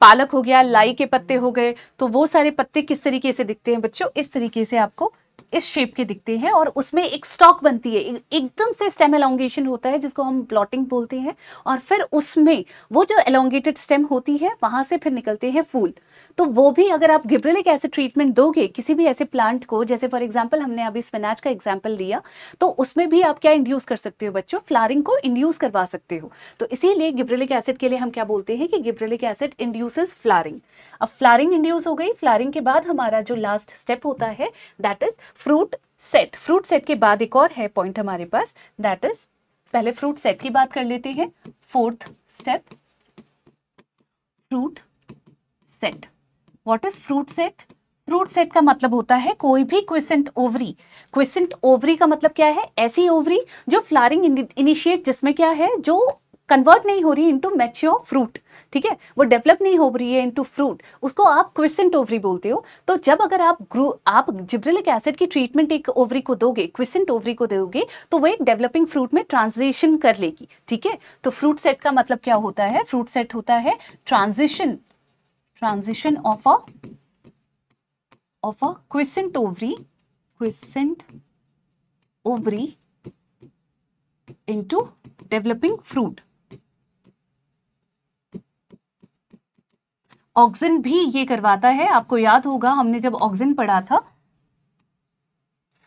पालक हो गया लाई के पत्ते हो गए तो वो सारे पत्ते किस तरीके से दिखते हैं बच्चों इस तरीके से आपको इस शेप के दिखते हैं और उसमें एक स्टॉक बनती है एकदम से स्टेम एलोंगेशन होता है जिसको हम ब्लॉटिंग बोलते हैं और फिर उसमें वो जो एलोंगेटेड स्टेम होती है वहां से फिर निकलते हैं फूल तो वो भी अगर आप गिब्रेलिक एसिड ट्रीटमेंट दोगे किसी भी ऐसे प्लांट को जैसे फॉर एग्जाम्पल हमने अभी स्पिनाच का एग्जाम्पल लिया तो उसमें भी आप क्या इंड्यूस कर सकते हो बच्चों फ्लारिंग को इंड्यूस करवा सकते हो तो इसीलिए घिब्रेलिक एसिड के लिए हम क्या बोलते हैं कि घिब्रेलिक एसिड इंड्यूसेस फ्लारिंग अब फ्लारिंग इंड्यूस हो गई फ्लारिंग के बाद हमारा जो लास्ट स्टेप होता है that is fruit set fruit set के बाद एक और है पॉइंट हमारे पास दैट इज पहले फ्रूट सेट की बात कर लेते हैं fourth step fruit set what is fruit set fruit set का मतलब होता है कोई भी क्वेसेंट ओवरी क्वेसेंट ओवरी का मतलब क्या है ऐसी ओवरी जो फ्लारिंग इनिशिएट जिसमें क्या है जो कन्वर्ट नहीं हो रही है इंटू मैच्योर फ्रूट ठीक है वो डेवलप नहीं हो रही है इंटू फ्रूट उसको आप क्विसेंट ओवरी बोलते हो तो जब अगर आप ग्रू आप जिब्रिलिक एसिड की ट्रीटमेंट एक ओवरी को दोगे क्विसेंट ओवरी को दोगे तो वो एक डेवलपिंग फ्रूट में ट्रांजिशन कर लेगी ठीक है तो फ्रूट सेट का मतलब क्या होता है फ्रूट सेट होता है transition transition of a of a quiescent ovary quiescent ovary into developing fruit auxin भी ये करवाता है आपको याद होगा हमने जब ऑक्सिन पढ़ा था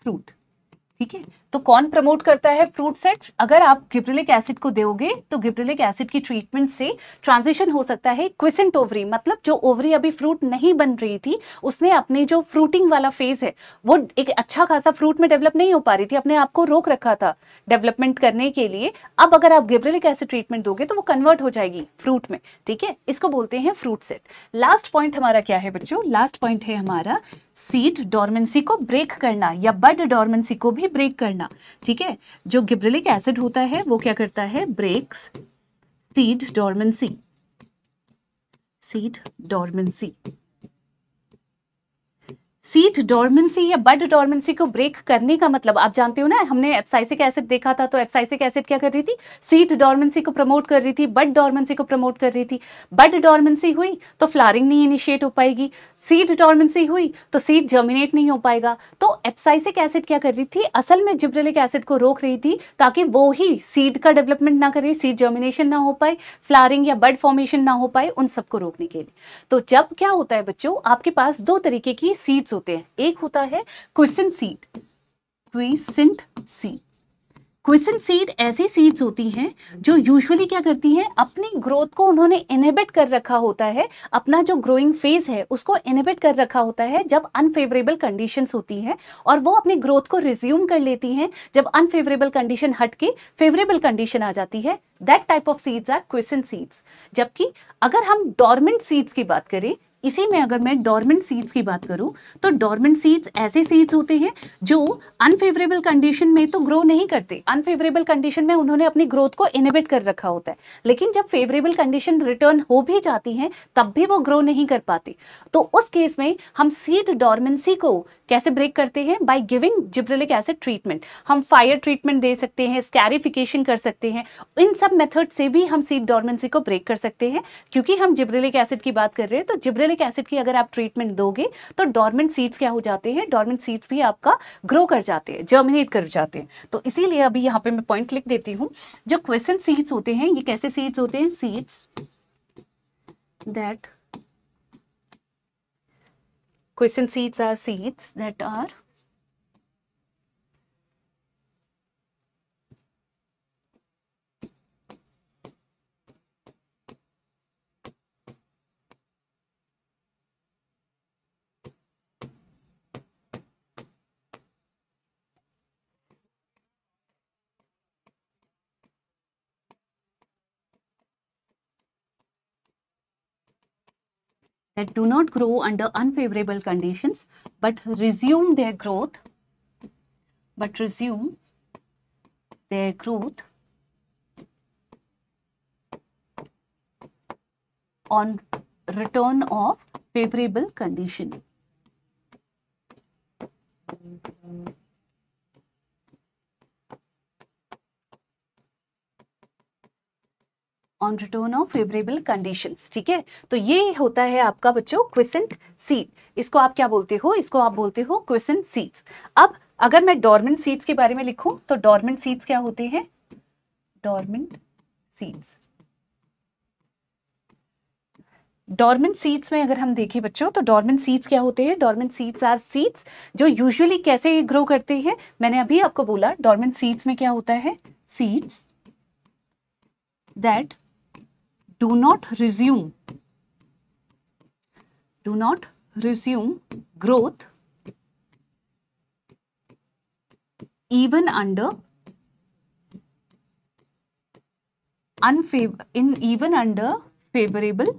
फ्रूट ठीक है तो कौन प्रमोट करता है फ्रूट सेट अगर आप गिब्रिलिक एसिड को दोगे तो गिब्रिलिक एसिड की ट्रीटमेंट से ट्रांजिशन हो सकता है क्विसेंट ओवरी मतलब जो ओवरी अभी फ्रूट नहीं बन रही थी उसने अपने जो फ्रूटिंग वाला फेज है वो एक अच्छा खासा फ्रूट में डेवलप नहीं हो पा रही थी अपने आप को रोक रखा था डेवलपमेंट करने के लिए अब अगर आप गिब्रिलिक एसिड ट्रीटमेंट दोगे तो वो कन्वर्ट हो जाएगी फ्रूट में ठीक है इसको बोलते हैं फ्रूट सेट लास्ट पॉइंट हमारा क्या है बच्चों लास्ट पॉइंट है हमारा सीड डॉर्मेंसी को ब्रेक करना या बड डॉर्मेंसी को भी ब्रेक करना लेना ठीक है जो गिब्रिलिक एसिड होता है वो क्या करता है breaks seed dormancy seed dormancy seed dormancy या बड डोरमेंसी को ब्रेक करने का मतलब आप जानते हो ना हमने एप्साइसिक एसिड देखा था तो एप्साइसिक एसिड क्या कर रही थी सीट डोरमेंसी को प्रमोट कर रही थी बड डोरमेंसी को प्रमोट कर रही थी बड डोरमेंसी हुई तो फ्लारिंग नहीं इनिशिएट हो पाएगी सीड डोरमेंसी हुई तो सीड जर्मिनेट नहीं हो पाएगा तो एप्साइसिक एसिड क्या कर रही थी असल में जिब्रेलिक एसिड को रोक रही थी ताकि वो ही सीड का डेवलपमेंट ना करे सीड जर्मिनेशन ना हो पाए फ्लारिंग या बड फॉर्मेशन ना हो पाए उन सबको रोकने के लिए तो जब क्या होता है बच्चों आपके पास दो तरीके की सीड्स होते हैं एक होता है quiescent seed quiescent seed quiescent seed ऐसी सीड्स होती हैं जो यूजुअली क्या करती हैं अपनी ग्रोथ को उन्होंने इनहेबिट कर रखा होता है अपना जो ग्रोइंग फेज है उसको इनहेबिट कर रखा होता है जब अनफेवरेबल कंडीशंस होती हैं और वो अपनी ग्रोथ को रिज्यूम कर लेती हैं जब अनफेवरेबल कंडीशन हट के फेवरेबल कंडीशन आ जाती है that type of seeds are quiescent seeds जबकि अगर हम डॉर्मेंट सीड्स की बात करें इसी में अगर मैं डॉर्मेंट सीड्स की बात करूं तो डॉर्मेंट सीड्स ऐसे सीड्स होते हैं जो अनफेवरेबल कंडीशन में तो ग्रो नहीं करते अनफेवरेबल कंडीशन में उन्होंने अपनी ग्रोथ को इनिबिट कर रखा होता है लेकिन जब फेवरेबल कंडीशन रिटर्न हो भी जाती है तब भी वो ग्रो नहीं कर पाते तो उस केस में हम सीड डॉर्मेंसी को कैसे ब्रेक करते हैं by giving gibberellic acid treatment हम फायर ट्रीटमेंट दे सकते हैं स्कैरिफिकेशन कर सकते हैं इन सब मेथड से भी हम सीड डॉर्मेंसी को ब्रेक कर सकते हैं क्योंकि हम जिब्रेलिक एसिड की बात कर रहे हैं तो जिब्रेलिक फॉलिक एसिड की अगर आप ट्रीटमेंट दोगे तो डॉर्मेंट सीड्स क्या हो जाते हैं डॉर्मेंट सीड्स भी आपका ग्रो कर जाते हैं जर्मिनेट कर जाते हैं तो इसीलिए अभी यहाँ पे मैं पॉइंट लिख देती हूँ जो क्वेश्चन सीड्स होते हैं ये कैसे सीड्स होते हैं seeds that quiescent seeds are seeds that are that do not grow under unfavorable conditions but resume their growth but resume their growth on return of favorable condition. On return of favourable condition ठीक है तो ये होता है आपका बच्चों क्वेसेंट सीट इसको आप क्या बोलते हो इसको आप बोलते हो क्वेसेंट सीड्स अब अगर मैं डॉर्मेंट सीट्स के बारे में लिखूं तो डॉर्मेंट सीट्स क्या होते हैं डॉर्मेंट सीट्स डॉर्मेंट सीट्स में अगर हम देखें बच्चों तो डॉर्मेंट सीट्स क्या होते हैं डॉर्मेंट सीट्स आर सीट्स जो यूजुअली कैसे ग्रो करते हैं मैंने अभी आपको बोला डॉर्मेंट सीट्स में क्या होता है seeds that do not resume do not resume growth even under unfavor in even under favorable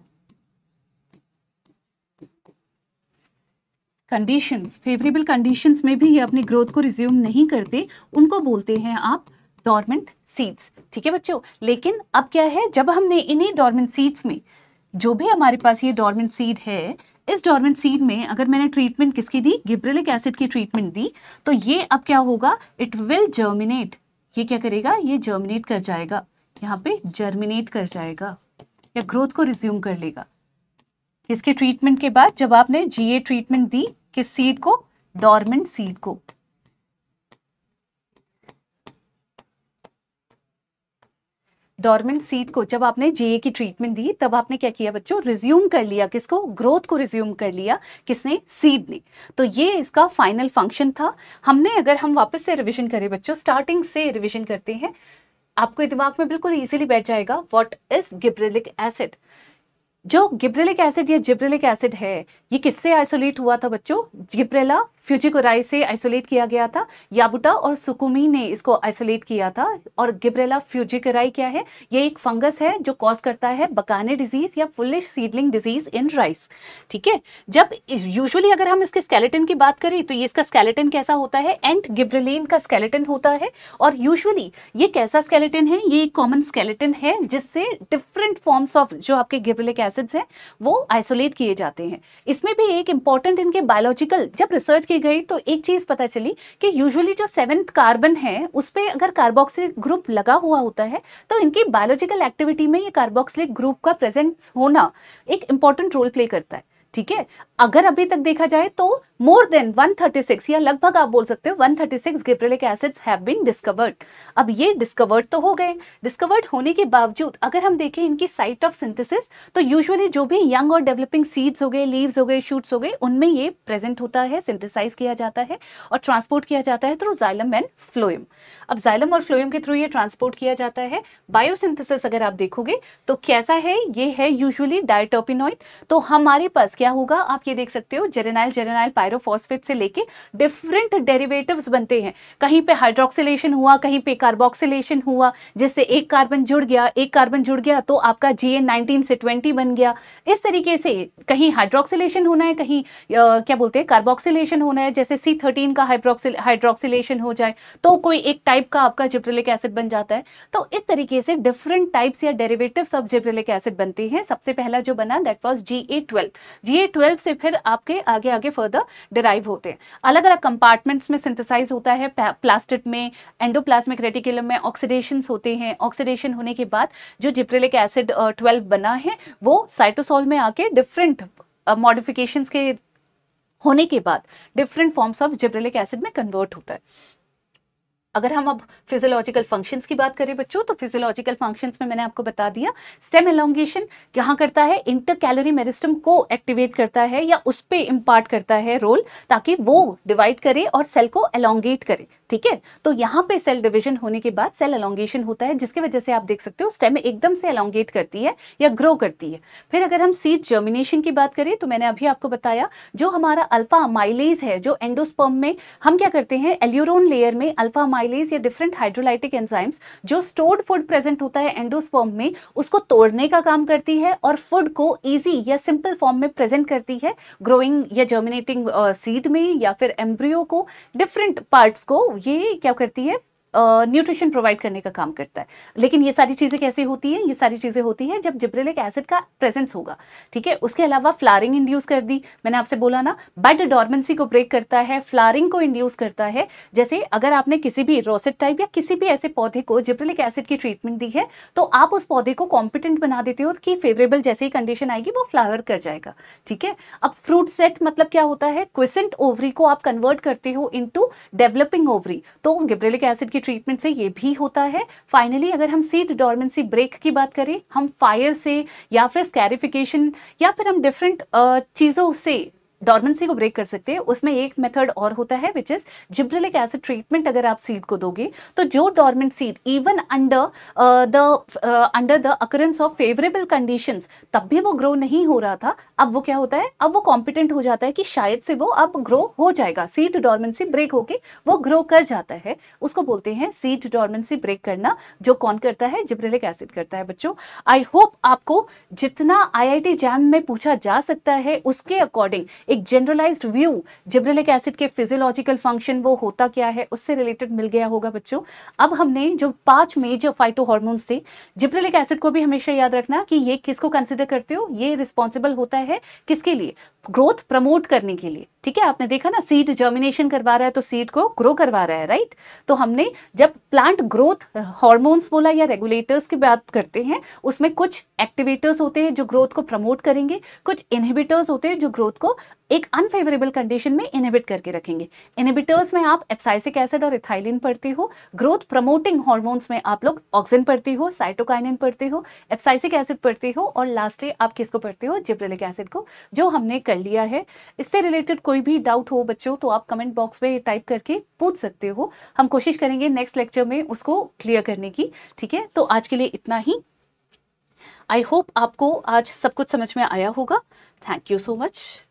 conditions favourable conditions में भी ये अपनी ग्रोथ को रिज्यूम नहीं करते उनको बोलते हैं आप डॉर्मेंट सीड्स ठीक है बच्चों लेकिन अब क्या है जब हमने इन्हीं डॉर्मेंट सीड्स में जो भी हमारे पास ये डॉर्मेंट सीड है इस डॉर्मेंट सीड में अगर मैंने ट्रीटमेंट किसकी दी गिब्रेलिक एसिड की ट्रीटमेंट दी तो ये अब क्या होगा इट विल जर्मिनेट ये क्या करेगा ये जर्मिनेट कर जाएगा यहाँ पे जर्मिनेट कर जाएगा या ग्रोथ को रिज्यूम कर लेगा इसके ट्रीटमेंट के बाद जब आपने जीए ट्रीटमेंट दी किस सीड को डॉर्मेंट सीड को डॉर्मेंट सीट को जब आपने जीए की ट्रीटमेंट दी तब आपने क्या किया बच्चों रिज्यूम कर लिया किसको ग्रोथ को रिज्यूम कर लिया किसने सीड ने तो ये इसका फाइनल फंक्शन था हमने अगर हम वापस से रिविजन करें बच्चों स्टार्टिंग से रिविजन करते हैं आपको दिमाग में बिल्कुल ईजिली बैठ जाएगा वॉट इज गिब्रेलिक एसिड जो गिब्रेलिक एसिड या जिब्रेलिक एसिड है ये किससे आइसोलेट हुआ था बच्चों जिब्रेला फ्यूजिकोराई से आइसोलेट किया गया था याबुटा और सुकुमी ने इसको आइसोलेट किया था और गिब्रेला फ्यूजिकोराई क्या है ये एक फंगस है जो कॉज करता है बकाने डिजीज या foolish seedling disease in rice ठीक है जब यूजुअली अगर हम इसके स्केलेटन की बात करें तो ये इसका स्केलेटन कैसा होता है एंट गिब्रेलिन का स्केलेटन होता है और यूजली ये कैसा स्केलेटन है ये एक कॉमन स्केलेटन है जिससे डिफरेंट फॉर्म्स ऑफ जो आपके गिब्रेलिक एसिड्स हैं वो आइसोलेट किए जाते हैं इसमें भी एक इंपॉर्टेंट इनके बायोलॉजिकल जब रिसर्च की गई तो एक चीज़ पता चली कि यूजुअली जो सेवेंथ कार्बन है उस पर अगर कार्बोक्सिलिक ग्रुप लगा हुआ होता है तो इनकी बायोलॉजिकल एक्टिविटी में ये कार्बोक्सिलिक ग्रुप का प्रेजेंस होना एक इंपॉर्टेंट रोल प्ले करता है ठीक है अगर अभी तक देखा जाए तो मोर देन 136 या लगभग आप बोल सकते हो 136 gibberellic acids have been discovered अब ये डिस्कवर्ड तो हो गए डिस्कवर्ड होने के बावजूद अगर हम देखें इनकी साइट ऑफ सिंथेसिस तो यूजुअली जो भी यंग और डेवलपिंग सीड्स हो गए लीव्स हो गए शूट्स हो गए उनमें ये प्रेजेंट होता है सिंथिसाइज किया जाता है और ट्रांसपोर्ट किया जाता है थ्रू जाइलम एंड फ्लोएम अब जाइलम और फ्लोएम के थ्रू ये ट्रांसपोर्ट किया जाता है बायोसिंथेसिस अगर आप देखोगे तो कैसा है ये है यूजुअली डायटोपिनॉइड तो हमारे पास क्या होगा आप ये देख सकते हो जेरेनाइल जेरेनाइल पायरोफॉस्फेट से लेके डिफरेंट डेरिवेटिव्स बनते हैं कहीं पे हाइड्रोक्सिलेशन हुआ कहीं पे कार्बोक्सिलेशन हुआ जिससे एक कार्बन जुड़ गया एक कार्बन जुड़ गया तो आपका जी एन से ट्वेंटी बन गया इस तरीके से कहीं हाइड्रोक्सिलेशन होना है कहीं आ, क्या बोलते हैं कार्बोक्सिलेशन होना है जैसे सी थर्टीन का हाइड्रोक्सिलेशन हो जाए तो कोई एक टाइप का आपका जिब्रिलिक एसिड बन जाता है तो इस तरीके से डिफरेंट टाइप्स या डेरिवेटिव्स ऑफ जिब्रिलिक एसिड बनते हैं सबसे पहला जो बना that was G A twelve G A twelve से फिर फिर आपके आगे आगे फर्दर डिराइव होते हैं अलग अलग कंपार्टमेंट्स में सिंथेसाइज होता है प्लास्टिक में एंडोप्लाज्मिक रेटिकुलम में ऑक्सीडेशन होते हैं ऑक्सीडेशन होने के बाद जो जिप्रेलिक एसिड ट्वेल्व बना है वो साइटोसॉल में आके डिफरेंट मॉडिफिकेशन के होने के बाद different forms of gibberellic acid में कन्वर्ट होता है अगर हम अब फिजियोलॉजिकल फंक्शंस की बात करें बच्चों तो फिजियोलॉजिकल फंक्शंस में मैंने आपको बता दिया स्टेम एलोंगेशन यहाँ करता है इंटर कैलोरी मेरिस्टम को एक्टिवेट करता है या उस पर इम्पार्ट करता है रोल ताकि वो डिवाइड करे और सेल को एलोंगेट करे ठीक है तो यहाँ पे सेल डिविजन होने के बाद सेल एलोंगेशन होता है जिसकी वजह से आप देख सकते हो स्टेम एकदम से एलोंगेट करती है या ग्रो करती है फिर अगर हम सीट जर्मिनेशन की बात करें तो मैंने अभी आपको बताया जो हमारा अल्फा माइलेज है जो एंडोस्पर्म में हम क्या करते हैं एल्यूरोन लेयर में अल्फा एमाइलेज या डिफरेंट हाइड्रोलाइटिक एंजाइम्स जो स्टोर्ड फूड प्रेजेंट होता है एंडोस्पर्म में उसको तोड़ने का काम करती है और फूड को ईजी या सिंपल फॉर्म में प्रेजेंट करती है ग्रोइंग या जर्मिनेटिंग सीड में या फिर एम्ब्रियो को डिफरेंट पार्ट्स को ये क्या करती है न्यूट्रिशन प्रोवाइड करने का काम करता है लेकिन ये सारी चीज़ें कैसे होती हैं ये सारी चीज़ें होती हैं जब जिब्रेलिक एसिड का प्रेजेंस होगा ठीक है उसके अलावा फ्लारिंग इंड्यूस कर दी मैंने आपसे बोला ना बड डॉर्मेंसी को ब्रेक करता है फ्लारिंग को इंड्यूस करता है जैसे अगर आपने किसी भी रोसेट टाइप या किसी भी ऐसे पौधे को जिब्रेलिक एसिड की ट्रीटमेंट दी है तो आप उस पौधे को कॉम्पिटेंट बना देते हो कि फेवरेबल जैसे ही कंडीशन आएगी वो फ्लावर कर जाएगा ठीक है अब फ्रूट सेट मतलब क्या होता है क्वेसेंट ओवरी को आप कन्वर्ट करते हो इंटू डेवलपिंग ओवरी तो गिब्रेलिक एसिड की ट्रीटमेंट से ये भी होता है फाइनली अगर हम सीड डॉर्मेंसी ब्रेक की बात करें हम फायर से या फिर स्कैरिफिकेशन या फिर हम डिफरेंट चीज़ों से डॉर्मेंसी को ब्रेक कर सकते हैं उसमें एक मेथड और होता है which is gibberellic acid treatment अगर आप सीड को दोगे तो जो dormant seed even under the under the occurrence of favourable condition तब भी वो ग्रो नहीं हो रहा था अब वो क्या होता है अब वो कॉम्पिटेंट हो जाता है कि शायद से वो अब ग्रो हो जाएगा सीड डॉर्मेंसी ब्रेक होके वो ग्रो कर जाता है उसको बोलते हैं सीड डॉर्मेंसी ब्रेक करना जो कौन करता है जिब्रिलिक एसिड करता है बच्चों आई होप आपको जितना आईआईटी जैम में पूछा जा सकता है उसके अकॉर्डिंग एक जनरलाइज्ड व्यू जिब्रेलिक एसिड के फिजियोलॉजिकल फंक्शन वो होता क्या है उससे रिलेटेड मिल गया होगा बच्चों अब हमने जो पांच मेजर फाइटो हॉर्मोन्स थे जिब्रेलिक एसिड को भी हमेशा याद रखना कि ये किसको कंसिडर करते हो ये रिस्पॉन्सिबल होता है किसके लिए ग्रोथ प्रमोट करने के लिए ठीक है आपने देखा ना सीड जर्मिनेशन करवा रहा है तो सीड को ग्रो करवा रहा है राइट तो हमने जब प्लांट ग्रोथ हॉर्मोन्स बोला या रेगुलेटर्स की बात करते हैं उसमें कुछ एक्टिवेटर्स होते हैं जो ग्रोथ को प्रमोट करेंगे कुछ इनहिबिटर्स होते हैं जो ग्रोथ को एक अनफेवरेबल कंडीशन में इनहिबिट करके रखेंगे इनहिबिटर्स में आप एप्साइसिक एसिड और इथाइलिन पढ़ते हो ग्रोथ प्रमोटिंग हॉर्मोन्स में आप लोग ऑक्सिन पढ़ते हो साइटोकाइनिन पढ़ते हो एप्साइसिक एसिड पढ़ते हो और लास्ट आप किसको पढ़ते हो जिब्रेलिक एसिड को जो हमने कर लिया है इससे रिलेटेड कोई भी डाउट हो बच्चों तो आप कमेंट बॉक्स में टाइप करके पूछ सकते हो हम कोशिश करेंगे नेक्स्ट लेक्चर में उसको क्लियर करने की ठीक है तो आज के लिए इतना ही आई होप आपको आज सब कुछ समझ में आया होगा थैंक यू सो मच